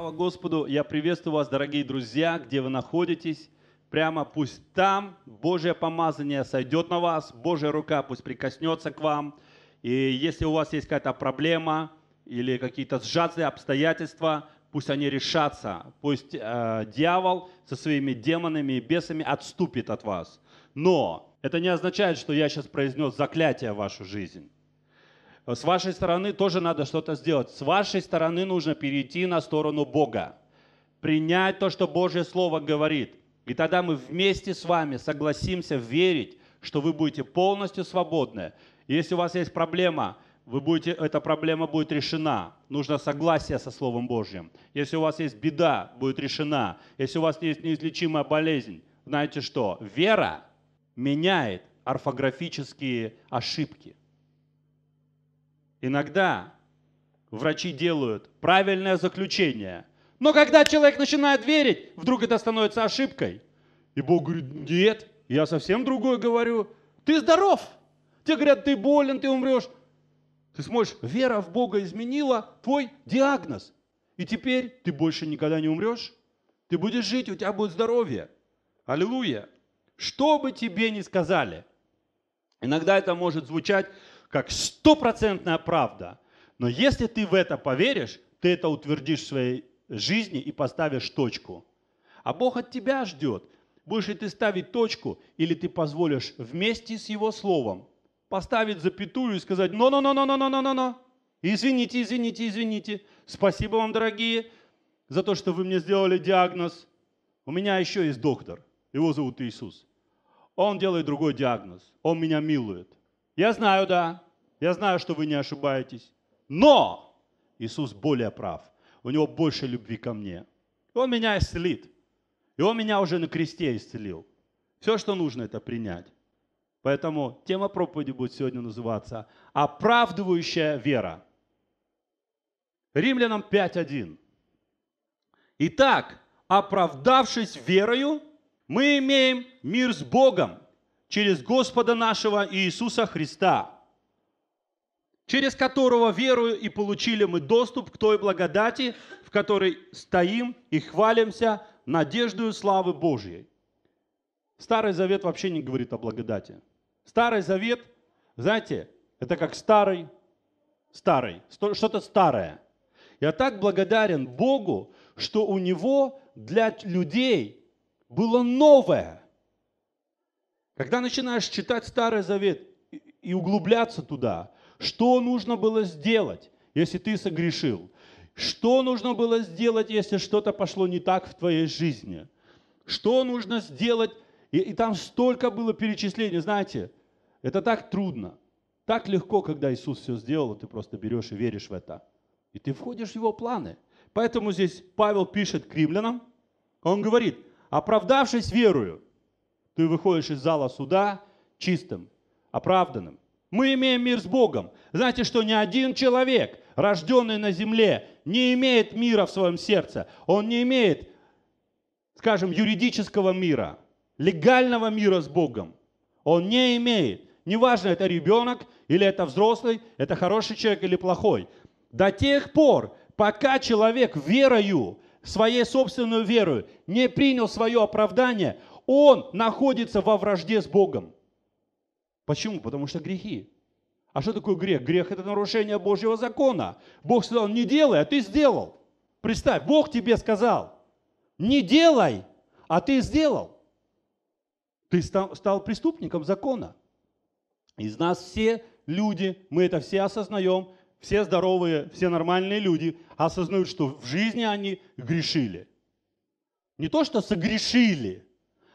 Слава Господу! Я приветствую вас, дорогие друзья, где вы находитесь. Прямо пусть там Божье помазание сойдет на вас, Божья рука пусть прикоснется к вам. И если у вас есть какая-то проблема или какие-то сжатые обстоятельства, пусть они решатся. Пусть э, дьявол со своими демонами и бесами отступит от вас. Но это не означает, что я сейчас произнес заклятие в вашу жизнь. Э, с вашей стороны тоже надо что-то сделать. С вашей стороны нужно перейти на сторону Бога. Принять то, что Божье Слово говорит. И тогда мы вместе с вами согласимся верить, что вы будете полностью свободны. Если у вас есть проблема, вы будете, эта проблема будет решена. Нужно согласие со Словом Божьим. Если у вас есть беда, будет решена. Если у вас есть неизлечимая болезнь, знаете что? Вера меняет орфографические ошибки. Иногда врачи делают правильное заключение. Но когда человек начинает верить, вдруг это становится ошибкой. И Бог говорит, нет, я совсем другое говорю. Ты здоров. Тебе говорят, ты болен, ты умрешь. Ты сможешь, вера в Бога изменила твой диагноз. И теперь ты больше никогда не умрешь. Ты будешь жить, у тебя будет здоровье. Аллилуйя. Что бы тебе ни сказали, иногда это может звучать как стопроцентная правда. Но если ты в это поверишь, ты это утвердишь в своей жизни и поставишь точку. А Бог от тебя ждет. Будешь ли ты ставить точку, или ты позволишь вместе с Его Словом поставить запятую и сказать «но-но-но-но-но-но-но-но-но». Извините, извините, извините. Спасибо вам, дорогие, за то, что вы мне сделали диагноз. У меня еще есть доктор. Его зовут Иисус. Он делает другой диагноз. Он меня милует. Я знаю, да. Я знаю, что вы не ошибаетесь. Но Иисус более прав. У него больше любви ко мне. он меня исцелит. И он меня уже на кресте исцелил. Все, что нужно, это принять. Поэтому тема проповеди будет сегодня называться «Оправдывающая вера». Римлянам 5.1. Итак, оправдавшись верою, мы имеем мир с Богом через Господа нашего Иисуса Христа, через которого верую и получили мы доступ к той благодати, в которой стоим и хвалимся надеждою славы Божьей. Старый Завет вообще не говорит о благодати. Старый Завет, знаете, это как старый, старый, что-то старое. Я так благодарен Богу, что у него для людей было новое. Когда начинаешь читать Старый Завет и углубляться туда, что нужно было сделать, если ты согрешил? Что нужно было сделать, если что-то пошло не так в твоей жизни? Что нужно сделать? И, и там столько было перечислений, знаете, это так трудно. Так легко, когда Иисус все сделал, ты просто берешь и веришь в это. И ты входишь в его планы. Поэтому здесь Павел пишет к римлянам, он говорит, оправдавшись верою, ты выходишь из зала суда чистым, оправданным. Мы имеем мир с Богом. Знаете, что ни один человек, рожденный на земле, не имеет мира в своем сердце. Он не имеет, скажем, юридического мира, легального мира с Богом. Он не имеет. Неважно, это ребенок или это взрослый, это хороший человек или плохой. До тех пор, пока человек верою, своей собственной верою не принял свое оправдание, он находится во вражде с Богом. Почему? Потому что грехи. А что такое грех? Грех – это нарушение Божьего закона. Бог сказал, не делай, а ты сделал. Представь, Бог тебе сказал, не делай, а ты сделал. Ты стал, стал преступником закона. Из нас все люди, мы это все осознаем, все здоровые, все нормальные люди осознают, что в жизни они грешили. Не то, что согрешили –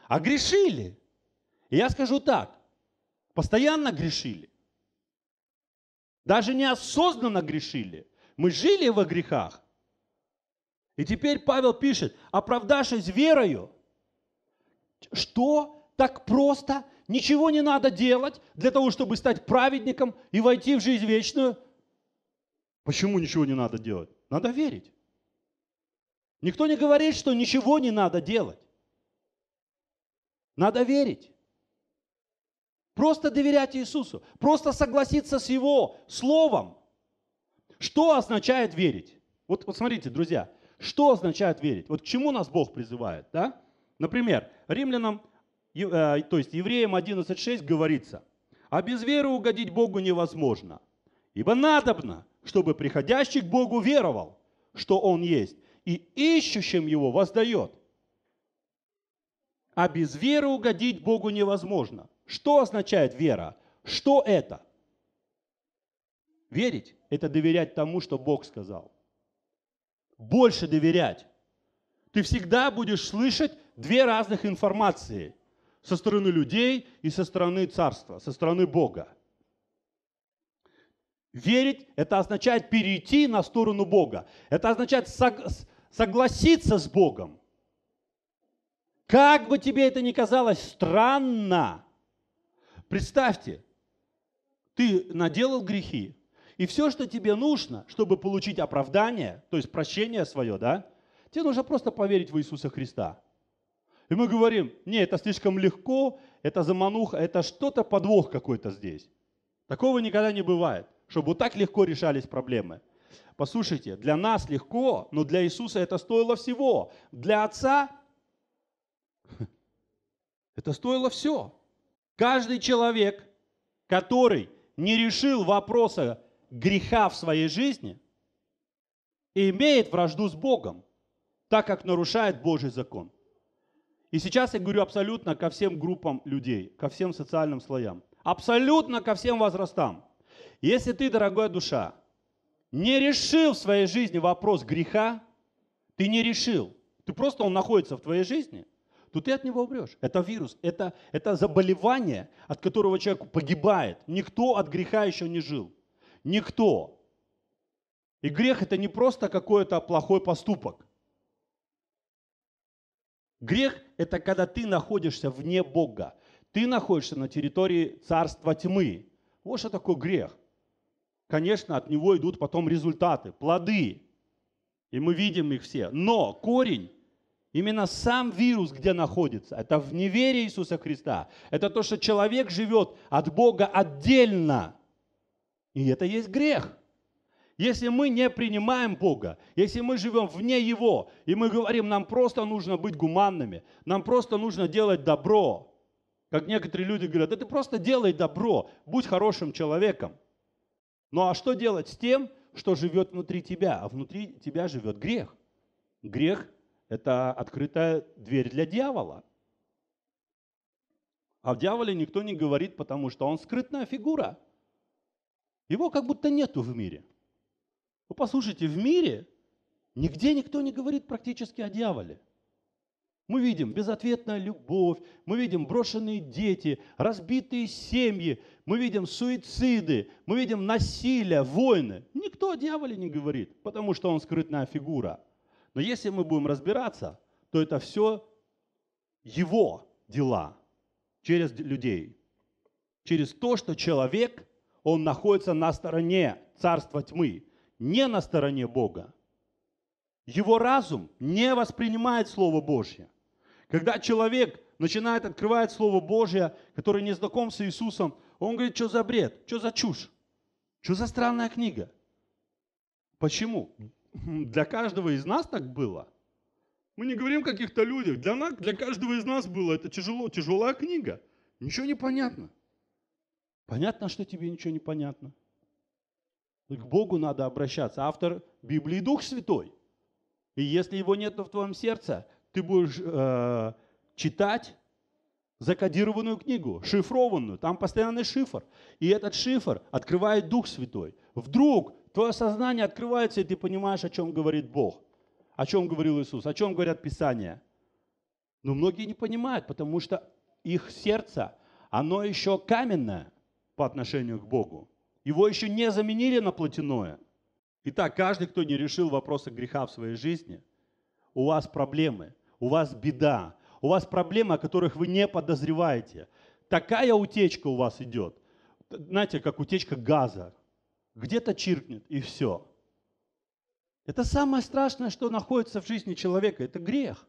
а грешили. И я скажу так, постоянно грешили. Даже неосознанно грешили. Мы жили во грехах. И теперь Павел пишет, оправдавшись верою, что так просто, ничего не надо делать для того, чтобы стать праведником и войти в жизнь вечную. Почему ничего не надо делать? Надо верить. Никто не говорит, что ничего не надо делать. Надо верить. Просто доверять Иисусу, просто согласиться с Его Словом. Что означает верить? Вот, вот смотрите, друзья, что означает верить? Вот к чему нас Бог призывает, да? Например, римлянам, э, то есть евреям 11.6 говорится, «А без веры угодить Богу невозможно, ибо надобно, чтобы приходящий к Богу веровал, что Он есть, и ищущим Его воздает». А без веры угодить Богу невозможно. Что означает вера? Что это? Верить – это доверять тому, что Бог сказал. Больше доверять. Ты всегда будешь слышать две разных информации – со стороны людей и со стороны царства, со стороны Бога. Верить – это означает перейти на сторону Бога. Это означает согласиться с Богом. Как бы тебе это ни казалось странно, представьте, ты наделал грехи, и все, что тебе нужно, чтобы получить оправдание, то есть прощение свое, да, тебе нужно просто поверить в Иисуса Христа. И мы говорим, не, это слишком легко, это замануха, это что-то подвох какой-то здесь. Такого никогда не бывает, чтобы вот так легко решались проблемы. Послушайте, для нас легко, но для Иисуса это стоило всего. Для Отца Это стоило все. Каждый человек, который не решил вопроса греха в своей жизни, имеет вражду с Богом, так как нарушает Божий закон. И сейчас я говорю абсолютно ко всем группам людей, ко всем социальным слоям, абсолютно ко всем возрастам. Если ты, дорогая душа, не решил в своей жизни вопрос греха, ты не решил, ты просто он находится в твоей жизни – то ты от него умрешь. Это вирус, это, это заболевание, от которого человек погибает. Никто от греха еще не жил. Никто. И грех это не просто какой-то плохой поступок. Грех это когда ты находишься вне Бога. Ты находишься на территории царства тьмы. Вот что такое грех. Конечно, от него идут потом результаты, плоды. И мы видим их все. Но корень Именно сам вирус где находится? Это в неверии Иисуса Христа. Это то, что человек живет от Бога отдельно. И это есть грех. Если мы не принимаем Бога, если мы живем вне Его, и мы говорим, нам просто нужно быть гуманными, нам просто нужно делать добро, как некоторые люди говорят, да ты просто делай добро, будь хорошим человеком. Ну а что делать с тем, что живет внутри тебя? А внутри тебя живет грех. Грех это открытая дверь для дьявола. а О дьяволе никто не говорит, потому что он скрытная фигура. Его как будто нету в мире. Вы ну, послушайте, в мире нигде никто не говорит практически о дьяволе. Мы видим безответная любовь, мы видим брошенные дети, разбитые семьи, мы видим суициды, мы видим насилие, войны. Никто о дьяволе не говорит, потому что он скрытная фигура. Но если мы будем разбираться, то это все его дела через людей. Через то, что человек, он находится на стороне царства тьмы, не на стороне Бога. Его разум не воспринимает Слово Божье. Когда человек начинает открывать Слово Божье, который не знаком с Иисусом, он говорит, что за бред, что за чушь, что за странная книга. Почему? Хм, для каждого из нас так было. Мы не говорим о каких-то людях. Для, нас, для каждого из нас было это тяжело, тяжелая книга. Ничего не понятно. Понятно, что тебе ничего не понятно. К Богу надо обращаться. Автор Библии Дух Святой. И если его нет в твоем сердце, ты будешь э, читать закодированную книгу, шифрованную, там постоянный шифр. И этот шифр открывает Дух Святой. Вдруг Твое сознание открывается, и ты понимаешь, о чем говорит Бог, о чем говорил Иисус, о чем говорят Писания. Но многие не понимают, потому что их сердце, оно еще каменное по отношению к Богу. Его еще не заменили на плотяное. Итак, каждый, кто не решил вопроса греха в своей жизни, у вас проблемы, у вас беда, у вас проблемы, о которых вы не подозреваете. Такая утечка у вас идет. Знаете, как утечка газа где-то чиркнет, и все. Это самое страшное, что находится в жизни человека, это грех.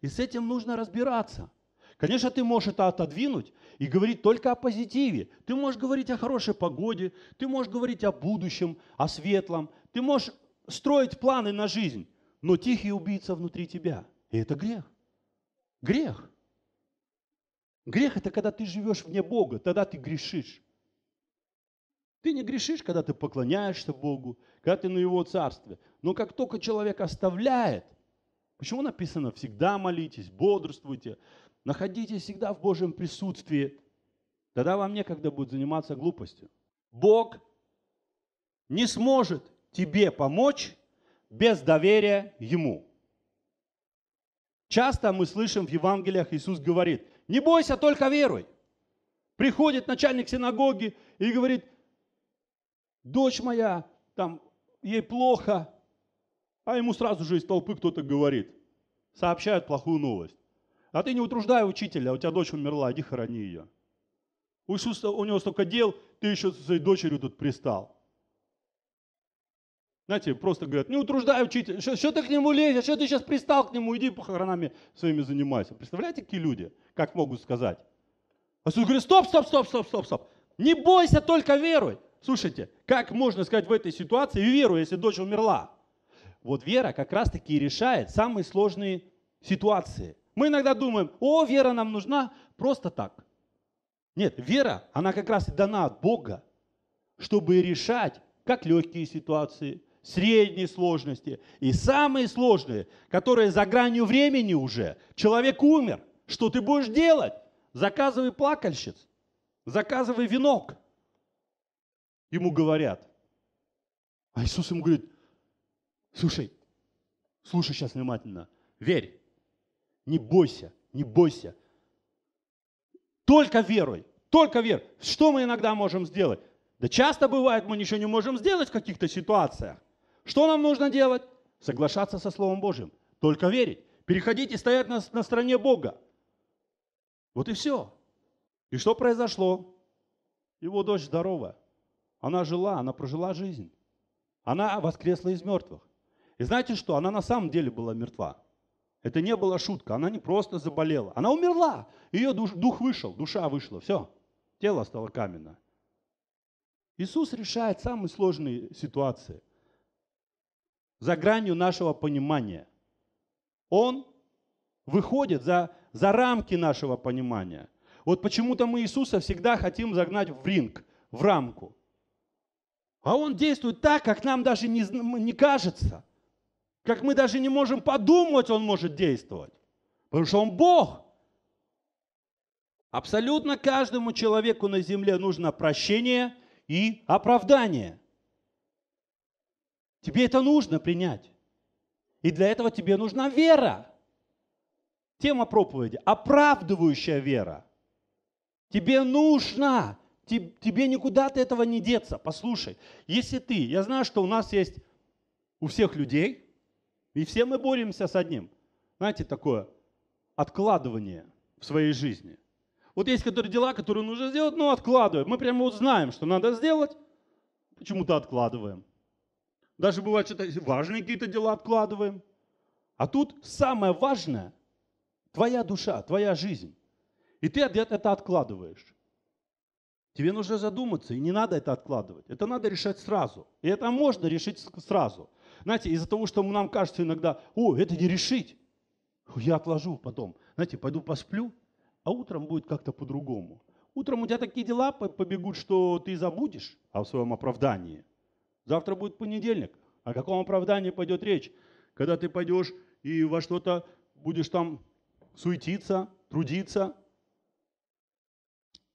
И с этим нужно разбираться. Конечно, ты можешь это отодвинуть и говорить только о позитиве. Ты можешь говорить о хорошей погоде, ты можешь говорить о будущем, о светлом, ты можешь строить планы на жизнь, но тихий убийца внутри тебя. И это грех. Грех. Грех – это когда ты живешь вне Бога, тогда ты грешишь. Ты не грешишь, когда ты поклоняешься Богу, когда ты на Его царстве. Но как только человек оставляет, почему написано «всегда молитесь, бодрствуйте», находитесь всегда в Божьем присутствии, тогда вам некогда будет заниматься глупостью. Бог не сможет тебе помочь без доверия Ему. Часто мы слышим в Евангелиях, Иисус говорит, не бойся, только веруй. Приходит начальник синагоги и говорит, дочь моя, там, ей плохо. А ему сразу же из толпы кто-то говорит, сообщает плохую новость. А ты не утруждай учителя, у тебя дочь умерла, иди хорони ее. У Иисуса у него столько дел, ты еще со своей дочерью тут пристал. Знаете, просто говорят, не утруждай учителя, что, что ты к нему лезешь, что ты сейчас пристал к нему, иди похоронами своими занимайся. Представляете, какие люди, как могут сказать? А Иисус говорит, стоп, стоп, стоп, стоп, стоп, стоп. Не бойся, только веруй. Слушайте, как можно сказать в этой ситуации веру, если дочь умерла? Вот вера как раз-таки решает самые сложные ситуации. Мы иногда думаем, о, вера нам нужна просто так. Нет, вера, она как раз и дана от Бога, чтобы решать как легкие ситуации, средней сложности и самые сложные, которые за гранью времени уже. Человек умер, что ты будешь делать? Заказывай плакальщиц, заказывай венок – ему говорят. А Иисус ему говорит, слушай, слушай сейчас внимательно, верь, не бойся, не бойся. Только веруй, только верь. Что мы иногда можем сделать? Да часто бывает, мы ничего не можем сделать в каких-то ситуациях. Что нам нужно делать? Соглашаться со Словом Божьим, только верить, переходить и стоять на, на стороне Бога. Вот и все. И что произошло? Его дочь здоровая. Она жила, она прожила жизнь. Она воскресла из мертвых. И знаете что? Она на самом деле была мертва. Это не была шутка. Она не просто заболела. Она умерла. Ее душ, дух вышел, душа вышла. Все. Тело стало каменно. Иисус решает самые сложные ситуации. За гранью нашего понимания. Он выходит за, за рамки нашего понимания. Вот почему-то мы Иисуса всегда хотим загнать в ринг, в рамку. А Он действует так, как нам даже не, не кажется. Как мы даже не можем подумать, Он может действовать. Потому что Он Бог. Абсолютно каждому человеку на земле нужно прощение и оправдание. Тебе это нужно принять. И для этого тебе нужна вера. Тема проповеди – оправдывающая вера. Тебе нужна Тебе никуда от этого не деться. Послушай, если ты, я знаю, что у нас есть у всех людей, и все мы боремся с одним. Знаете, такое откладывание в своей жизни. Вот есть которые дела, которые нужно сделать, но ну, откладывают. Мы прямо вот знаем, что надо сделать, почему-то откладываем. Даже бывает, что важные какие-то дела откладываем. А тут самое важное – твоя душа, твоя жизнь. И ты это откладываешь. Тебе нужно задуматься, и не надо это откладывать. Это надо решать сразу. И это можно решить сразу. Знаете, из-за того, что нам кажется иногда, о, это не решить, я отложу потом. Знаете, пойду посплю, а утром будет как-то по-другому. Утром у тебя такие дела побегут, что ты забудешь о своем оправдании. Завтра будет понедельник. О каком оправдании пойдет речь? Когда ты пойдешь и во что-то будешь там суетиться, трудиться,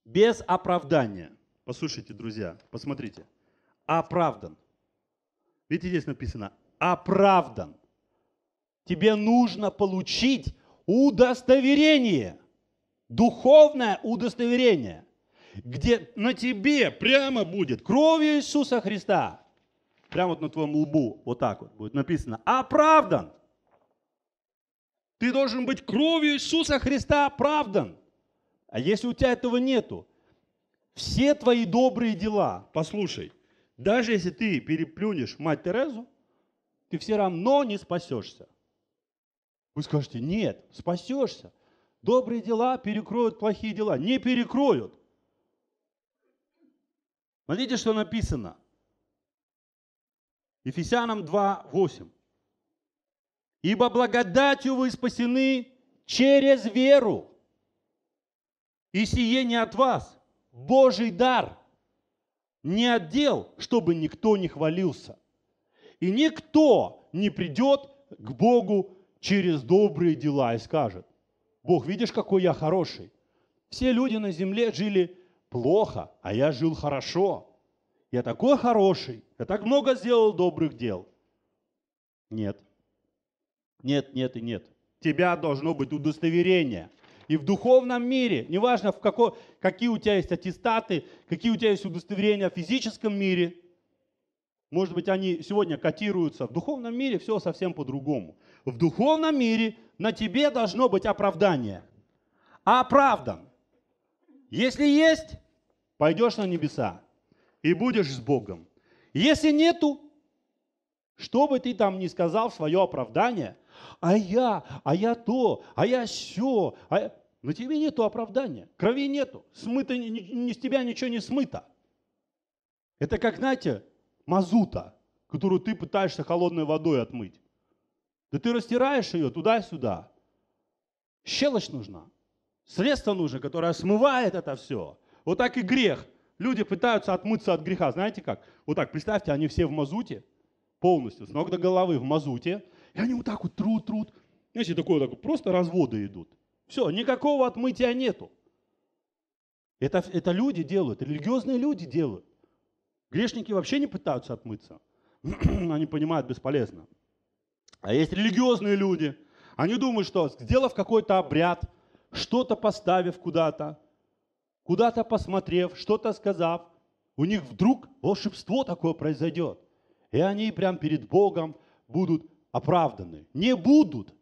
без оправдания. Послушайте, друзья, посмотрите. Оправдан. Видите, здесь написано «оправдан». Тебе нужно получить удостоверение, духовное удостоверение, где на тебе прямо будет кровью Иисуса Христа, прямо вот на твоем лбу, вот так вот будет написано «оправдан». Ты должен быть кровью Иисуса Христа оправдан. А если у тебя этого нету, все твои добрые дела, послушай, даже если ты переплюнешь мать Терезу, ты все равно не спасешься. Вы скажете, нет, спасешься. Добрые дела перекроют плохие дела. Не перекроют. Смотрите, что написано. Ефесянам 2.8. Ибо благодатью вы спасены через веру. И сие не от вас, Божий дар, не отдел, чтобы никто не хвалился. И никто не придет к Богу через добрые дела и скажет, Бог, видишь, какой я хороший. Все люди на земле жили плохо, а я жил хорошо. Я такой хороший, я так много сделал добрых дел. Нет. Нет, нет и нет. Тебя должно быть удостоверение – и в духовном мире. Неважно, в како, какие у тебя есть аттестаты, какие у тебя есть удостоверения в физическом мире. Может быть, они сегодня котируются. В духовном мире все совсем по-другому. В духовном мире на тебе должно быть оправдание. А оправдан. Если есть, пойдешь на небеса и будешь с Богом. Если нету, что бы ты там ни сказал свое оправдание, а я, а я то, а я все, а... Но тебе нету оправдания, крови нету, смыто, не с тебя ничего не смыто. Это как, знаете, мазута, которую ты пытаешься холодной водой отмыть. Да ты растираешь ее туда-сюда. Щелочь нужна. Средство нужно, которое смывает это все. Вот так и грех. Люди пытаются отмыться от греха. Знаете как? Вот так, представьте, они все в мазуте, полностью, с ног до головы в мазуте. И они вот так вот трут, трут. Знаете, такое, такое просто разводы идут. Все, никакого отмытия нету. Это, это люди делают, религиозные люди делают. Грешники вообще не пытаются отмыться. Они понимают, бесполезно. А есть религиозные люди. Они думают, что сделав какой-то обряд, что-то поставив куда-то, куда-то посмотрев, что-то сказав, у них вдруг волшебство такое произойдет. И они прям перед Богом будут оправданы. Не будут.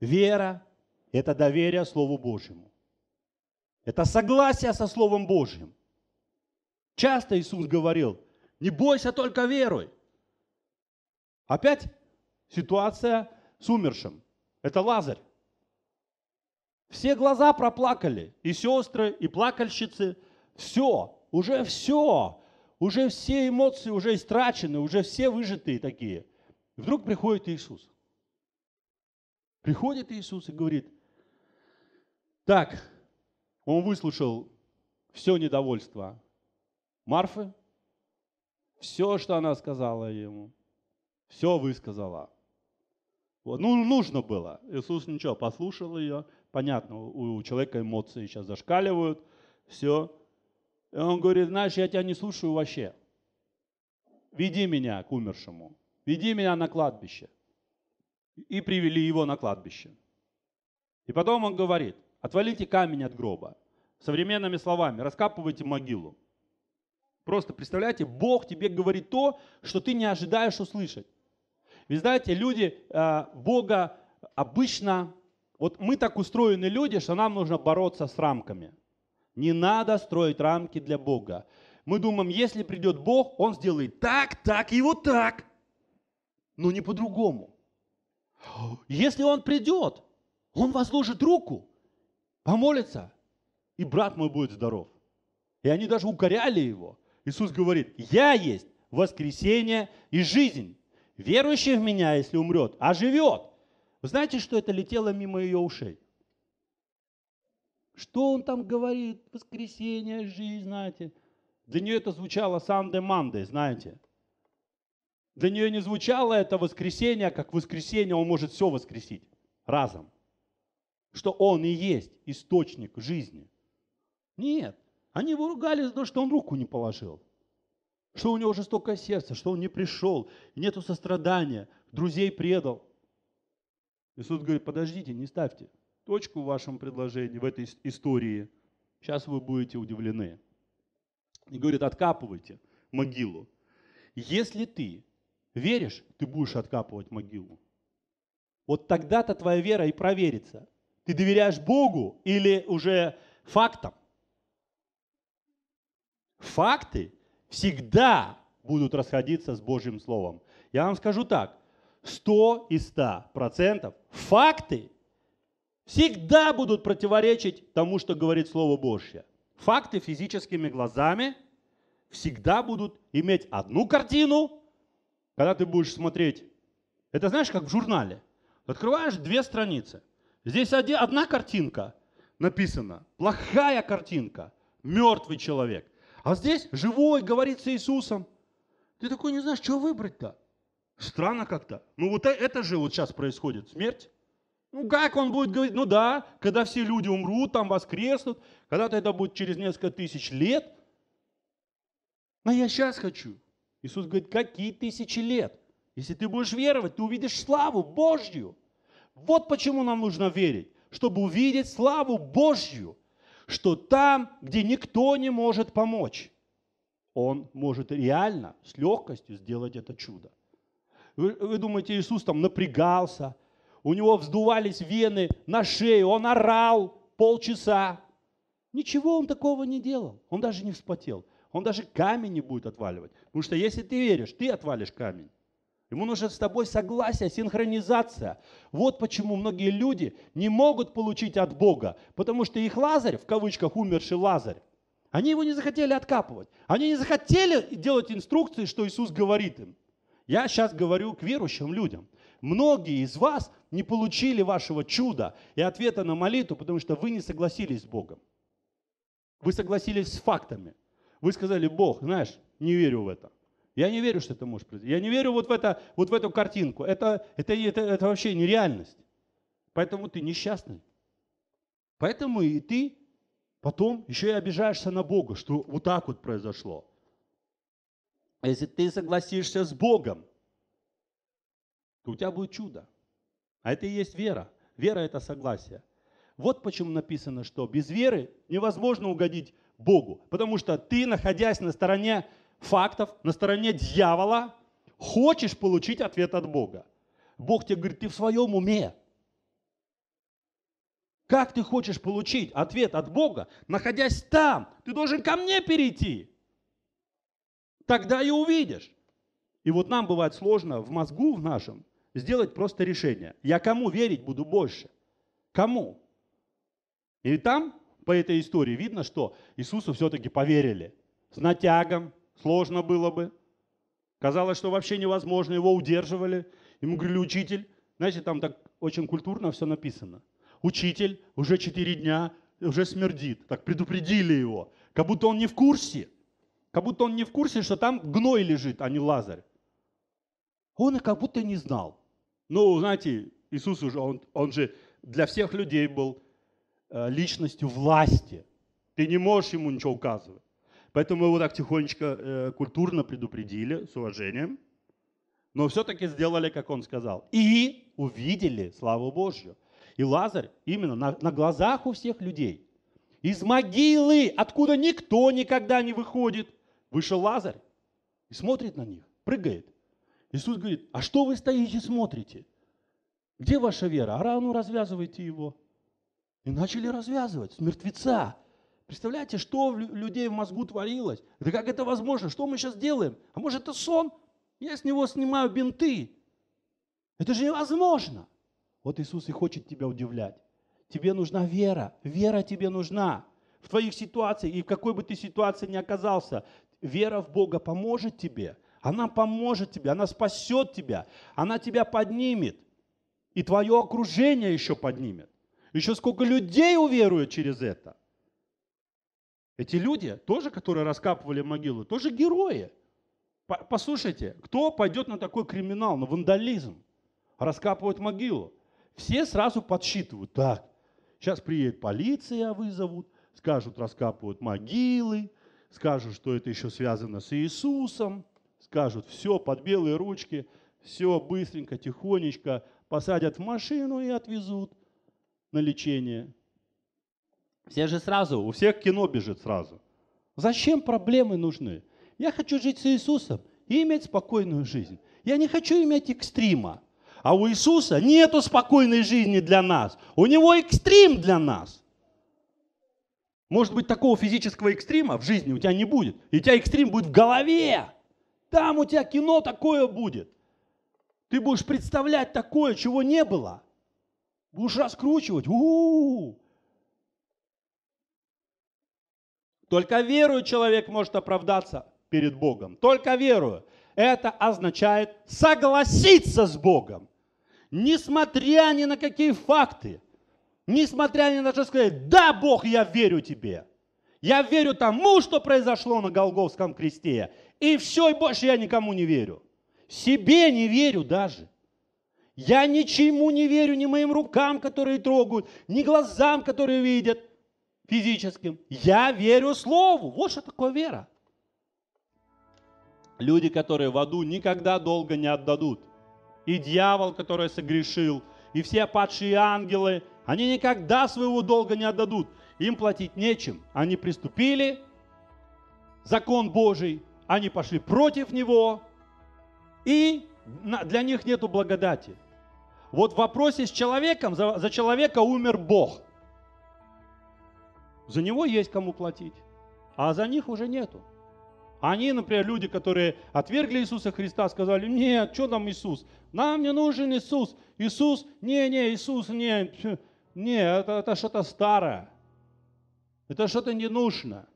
Вера это доверие Слову Божьему. Это согласие со Словом Божьим. Часто Иисус говорил, не бойся, только веруй. Опять ситуация с умершим. Это Лазарь. Все глаза проплакали, и сестры, и плакальщицы. Все, уже все, уже все эмоции уже истрачены, уже все выжатые такие. И вдруг приходит Иисус. Приходит Иисус и говорит, так, он выслушал все недовольство Марфы, все, что она сказала ему, все высказала. Вот. Ну, нужно было. Иисус ничего, послушал ее. Понятно, у, человека эмоции сейчас зашкаливают. Все. И он говорит, знаешь, я тебя не слушаю вообще. Веди меня к умершему. Веди меня на кладбище. И привели его на кладбище. И потом он говорит, Отвалите камень от гроба. Современными словами, раскапывайте могилу. Просто представляете, Бог тебе говорит то, что ты не ожидаешь услышать. Вы знаете, люди э, Бога обычно, вот мы так устроены люди, что нам нужно бороться с рамками. Не надо строить рамки для Бога. Мы думаем, если придет Бог, Он сделает так, так и вот так. Но не по-другому. Если Он придет, Он возложит руку, помолятся, и брат мой будет здоров. И они даже укоряли его. Иисус говорит, я есть воскресение и жизнь. Верующий в меня, если умрет, оживет". Вы знаете, что это летело мимо ее ушей? Что он там говорит? Воскресение, жизнь, знаете. Для нее это звучало Санде Манде, знаете. Для нее не звучало это воскресение, как воскресение он может все воскресить разом что он и есть источник жизни. Нет, они его ругали за то, что он руку не положил, что у него жестокое сердце, что он не пришел, нету сострадания, друзей предал. Иисус говорит, подождите, не ставьте точку в вашем предложении, в этой истории. Сейчас вы будете удивлены. И говорит, откапывайте могилу. Если ты веришь, ты будешь откапывать могилу. Вот тогда-то твоя вера и проверится. Ты доверяешь Богу или уже фактам? Факты всегда будут расходиться с Божьим Словом. Я вам скажу так, 100 и 100 процентов факты всегда будут противоречить тому, что говорит Слово Божье. Факты физическими глазами всегда будут иметь одну картину, когда ты будешь смотреть. Это знаешь, как в журнале. Открываешь две страницы – Здесь одна картинка написана, плохая картинка, мертвый человек. А здесь живой, говорит с Иисусом. Ты такой не знаешь, что выбрать-то. Странно как-то. Ну вот э, это же вот сейчас происходит, смерть. Ну как он будет говорить? Ну да, когда все люди умрут, там воскреснут, когда-то это будет через несколько тысяч лет. Но я сейчас хочу. Иисус говорит, какие тысячи лет? Если ты будешь веровать, ты увидишь славу Божью. Вот почему нам нужно верить, чтобы увидеть славу Божью, что там, где никто не может помочь, он может реально с легкостью сделать это чудо. Вы, вы думаете, Иисус там напрягался, у него вздувались вены на шею, он орал полчаса. Ничего он такого не делал, он даже не вспотел. Он даже камень не будет отваливать. Потому что если ты веришь, ты отвалишь камень. Ему нужно с тобой согласие, синхронизация. Вот почему многие люди не могут получить от Бога, потому что их Лазарь, в кавычках умерший Лазарь, они его не захотели откапывать. Они не захотели делать инструкции, что Иисус говорит им. Я сейчас говорю к верующим людям. Многие из вас не получили вашего чуда и ответа на молитву, потому что вы не согласились с Богом. Вы согласились с фактами. Вы сказали, Бог, знаешь, не верю в это. Я не верю, что это может произойти. Я не верю вот в, это, вот в эту картинку. Это, это, это, это вообще нереальность. Поэтому ты несчастный. Поэтому и ты потом еще и обижаешься на Бога, что вот так вот произошло. Если ты согласишься с Богом, то у тебя будет чудо. А это и есть вера. Вера – это согласие. Вот почему написано, что без веры невозможно угодить Богу. Потому что ты, находясь на стороне фактов, на стороне дьявола, хочешь получить ответ от Бога. Бог тебе говорит, ты в своем уме. Как ты хочешь получить ответ от Бога, находясь там? Ты должен ко мне перейти. Тогда и увидишь. И вот нам бывает сложно в мозгу в нашем сделать просто решение. Я кому верить буду больше? Кому? И там по этой истории видно, что Иисусу все-таки поверили. С натягом, Сложно было бы. Казалось, что вообще невозможно, его удерживали. Ему говорили, учитель, знаете, там так очень культурно все написано. Учитель уже 4 дня уже смердит. Так предупредили его. Как будто он не в курсе. Как будто он не в курсе, что там гной лежит, а не лазарь. Он и как будто не знал. Ну, знаете, Иисус уже, он, он же для всех людей был э, личностью власти. Ты не можешь ему ничего указывать. Поэтому мы его так тихонечко э, культурно предупредили, с уважением, но все-таки сделали, как он сказал. И увидели славу Божью. И Лазарь именно на, на глазах у всех людей, из могилы, откуда никто никогда не выходит, вышел Лазарь и смотрит на них, прыгает. Иисус говорит, а что вы стоите смотрите? Где ваша вера? А рану развязывайте его. И начали развязывать с мертвеца. Представляете, что в людей в мозгу творилось? Да как это возможно? Что мы сейчас делаем? А может это сон? Я с него снимаю бинты. Это же невозможно. Вот Иисус и хочет тебя удивлять. Тебе нужна вера. Вера тебе нужна. В твоих ситуациях и в какой бы ты ситуации ни оказался, вера в Бога поможет тебе. Она поможет тебе, она спасет тебя, она тебя поднимет. И твое окружение еще поднимет. Еще сколько людей уверуют через это. Эти люди тоже, которые раскапывали могилу, тоже герои. Послушайте, кто пойдет на такой криминал, на вандализм? Раскапывают могилу. Все сразу подсчитывают, так, сейчас приедет полиция, вызовут, скажут, раскапывают могилы, скажут, что это еще связано с Иисусом, скажут, все, под белые ручки, все быстренько, тихонечко посадят в машину и отвезут на лечение. Все же сразу, у всех кино бежит сразу. Зачем проблемы нужны? Я хочу жить с Иисусом и иметь спокойную жизнь. Я не хочу иметь экстрима. А у Иисуса нету спокойной жизни для нас. У него экстрим для нас. Может быть, такого физического экстрима в жизни у тебя не будет. И у тебя экстрим будет в голове. Там у тебя кино такое будет. Ты будешь представлять такое, чего не было. Будешь раскручивать. У-у-у. Только верою человек может оправдаться перед Богом. Только верою. Это означает согласиться с Богом. Несмотря ни на какие факты, несмотря ни на что сказать, да, Бог, я верю тебе. Я верю тому, что произошло на Голговском кресте. И все, и больше я никому не верю. Себе не верю даже. Я ничему не верю, ни моим рукам, которые трогают, ни глазам, которые видят – физическим. Я верю Слову. Вот что такое вера. Люди, которые в аду, никогда долго не отдадут. И дьявол, который согрешил, и все падшие ангелы, они никогда своего долга не отдадут. Им платить нечем. Они приступили, закон Божий, они пошли против него, и для них нету благодати. Вот в вопросе с человеком, за, за человека умер Бог – за него есть кому платить, а за них уже нету. Они, например, люди, которые отвергли Иисуса Христа, сказали, нет, что нам Иисус? Нам не нужен Иисус. Иисус, не, не, Иисус, не, не, это, это что-то старое. Это что-то не нужно.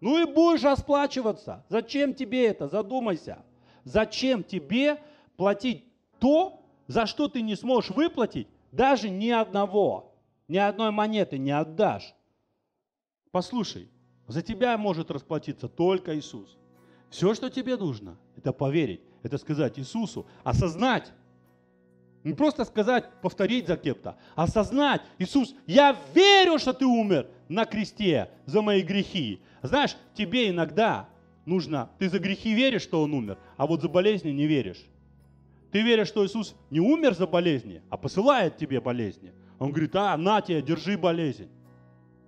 Ну и будешь расплачиваться. Зачем тебе это? Задумайся. Зачем тебе платить то, за что ты не сможешь выплатить даже ни одного, ни одной монеты не отдашь? Послушай, за тебя может расплатиться только Иисус. Все, что тебе нужно, это поверить, это сказать Иисусу, осознать. Не просто сказать, повторить за кем-то, а осознать, Иисус, я верю, что ты умер на кресте за мои грехи. Знаешь, тебе иногда нужно, ты за грехи веришь, что он умер, а вот за болезни не веришь. Ты веришь, что Иисус не умер за болезни, а посылает тебе болезни. Он говорит, а, на тебе, держи болезнь.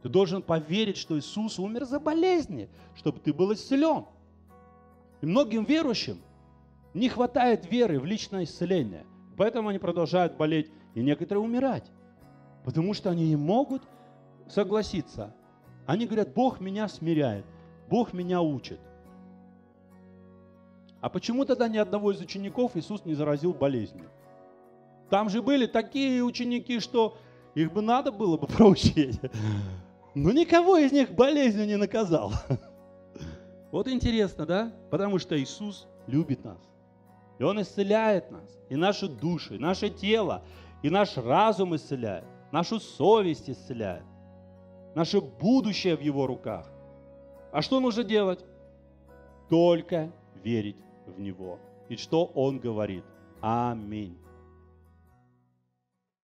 Ты должен поверить, что Иисус умер за болезни, чтобы ты был исцелен. И многим верующим не хватает веры в личное исцеление. Поэтому они продолжают болеть и некоторые умирать. Потому что они не могут согласиться. Они говорят, Бог меня смиряет, Бог меня учит. А почему тогда ни одного из учеников Иисус не заразил болезнью? Там же были такие ученики, что их бы надо было бы проучить но ну, никого из них болезнью не наказал. Вот интересно, да? Потому что Иисус любит нас. И Он исцеляет нас. И наши души, и наше тело, и наш разум исцеляет. Нашу совесть исцеляет. Наше будущее в Его руках. А что нужно делать? Только верить в Него. И что Он говорит? Аминь.